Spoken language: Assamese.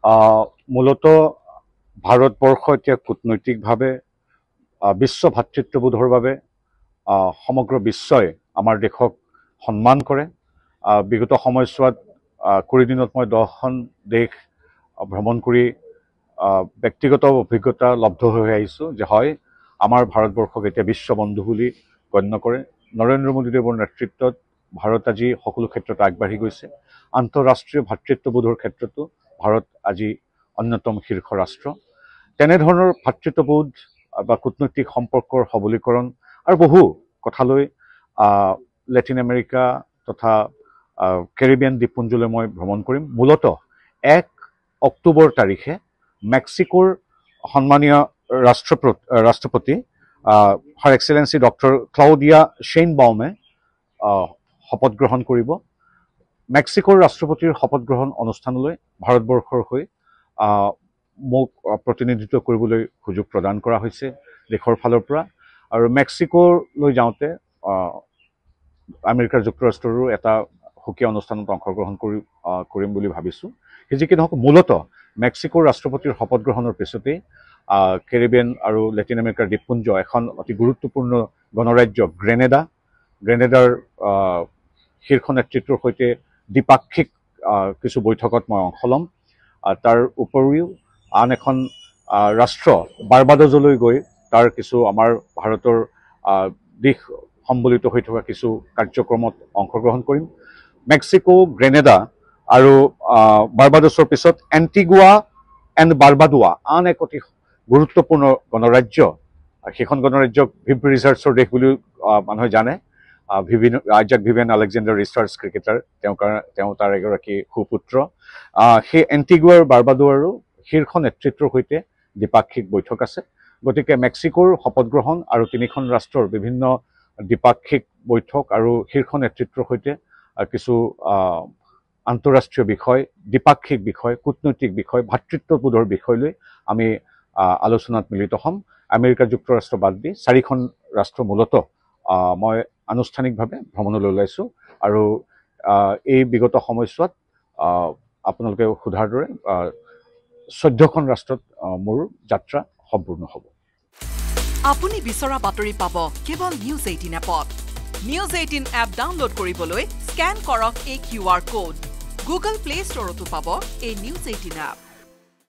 মূলতঃ ভাৰতবৰ্ষ এতিয়া কূটনৈতিকভাৱে বিশ্ব ভাতৃত্ববোধৰ বাবে সমগ্ৰ বিশ্বই আমাৰ দেশক সন্মান কৰে বিগত সময়ছোৱাত কুৰি দিনত মই দহখন দেশ ভ্ৰমণ কৰি ব্যক্তিগত অভিজ্ঞতা লব্ধ হৈ আহিছোঁ যে হয় আমাৰ ভাৰতবৰ্ষক এতিয়া বিশ্ব বন্ধু বুলি গণ্য কৰে নৰেন্দ্ৰ মোদীদেৱৰ নেতৃত্বত ভাৰত আজি সকলো ক্ষেত্ৰত আগবাঢ়ি গৈছে আন্তঃৰাষ্ট্ৰীয় ভাতৃত্ববোধৰ ক্ষেত্ৰতো ভাৰত আজি অন্যতম শীৰ্ষ ৰাষ্ট্ৰ তেনেধৰণৰ ভাতৃত্ববোধ বা কূটনৈতিক সম্পৰ্কৰ সবলীকৰণ আৰু বহু কথালৈ লেটিন আমেৰিকা তথা কেৰিবিয়ান দ্বীপপুঞ্জলৈ মই ভ্ৰমণ কৰিম মূলতঃ এক অক্টোবৰ তাৰিখে মেক্সিকোৰ সন্মানীয় ৰাষ্ট্ৰপ্ৰ ৰাষ্ট্ৰপতি হাৰ এক্সেলেঞ্চি ডক্টৰ ক্লাউডিয়া শ্বেইন বাউমে শপত গ্ৰহণ কৰিব মেক্সিকোৰ ৰাষ্ট্ৰপতিৰ শপত গ্ৰহণ অনুষ্ঠানলৈ ভাৰতবৰ্ষৰ হৈ মোক প্ৰতিনিধিত্ব কৰিবলৈ সুযোগ প্ৰদান কৰা হৈছে দেশৰ ফালৰ পৰা আৰু মেক্সিকোলৈ যাওঁতে আমেৰিকাৰ যুক্তৰাষ্ট্ৰৰো এটা সুকীয়া অনুষ্ঠানত অংশগ্ৰহণ কৰি কৰিম বুলি ভাবিছোঁ সেই যি কি নহওক মূলতঃ মেক্সিকোৰ ৰাষ্ট্ৰপতিৰ শপত গ্ৰহণৰ পিছতেই কেৰিবিয়ান আৰু লেটিন আমেৰিকাৰ দ্বীপপুঞ্জ এখন অতি গুৰুত্বপূৰ্ণ গণৰাজ্য গ্ৰেনেডা গ্ৰেনেডাৰ শীৰ্ষ নেতৃত্বৰ সৈতে দ্বিপাক্ষিক কিছু বৈঠকত মই অংশ ল'ম তাৰ উপৰিও আন এখন ৰাষ্ট্ৰ বাৰবাদজলৈ গৈ তাৰ কিছু আমাৰ ভাৰতৰ দিশ সম্বলিত হৈ থকা কিছু কাৰ্যক্ৰমত অংশগ্ৰহণ কৰিম মেক্সিকো গ্ৰেনেডা আৰু বাৰবাদছৰ পিছত এণ্টিগুৱা এণ্ড বাৰবাদোৱা আন এক অতি গুৰুত্বপূৰ্ণ গণৰাজ্য সেইখন গণৰাজ্যক ভিভ ৰিজাৰ্টছৰ দেশ বুলিও মানুহে জানে Vivian Isaac Vivian Alexander Richards cricketer তেওঁ তেওঁ তাৰ এগৰাকী সুপুত্ৰ সেই এণ্টিগুৱাৰ বাৰ্বাডোৱাৰো শীৰ্ষ নেতৃত্বৰ সৈতে দ্বিপাক্ষিক বৈঠক আছে গতিকে মেক্সিকোৰ শপতগ্ৰহণ আৰু তিনিখন ৰাষ্ট্ৰৰ বিভিন্ন দ্বিপাক্ষিক বৈঠক আৰু শীৰ্ষ নেতৃত্বৰ সৈতে কিছু আন্তঃৰাষ্ট্ৰীয় বিষয় দ্বিপাক্ষিক বিষয় কূটনৈতিক বিষয় ভাতৃত্ববোধৰ বিষয় লৈ আমি আলোচনাত মিলিত হ'ম আমেৰিকা যুক্তৰাষ্ট্ৰ বাদ দি চাৰিখন ৰাষ্ট্ৰ মূলতঃ মই আনুষ্ঠানিকভাৱে ভ্ৰমণলৈ ওলাইছোঁ আৰু এই বিগত সময়ছোৱাত আপোনালোকে সোধাৰ দৰে চৈধ্যখন ৰাষ্ট্ৰত মোৰ যাত্ৰা সম্পূৰ্ণ হ'ব আপুনি বিচৰা বাতৰি পাব কেৱল নিউজ এইটিন এপত নিউজ এইটিন এপ ডাউনলোড কৰিবলৈ স্কেন কৰক এই Q R code Google Play ষ্টৰতো পাব এই নিউজ এইটিন এপ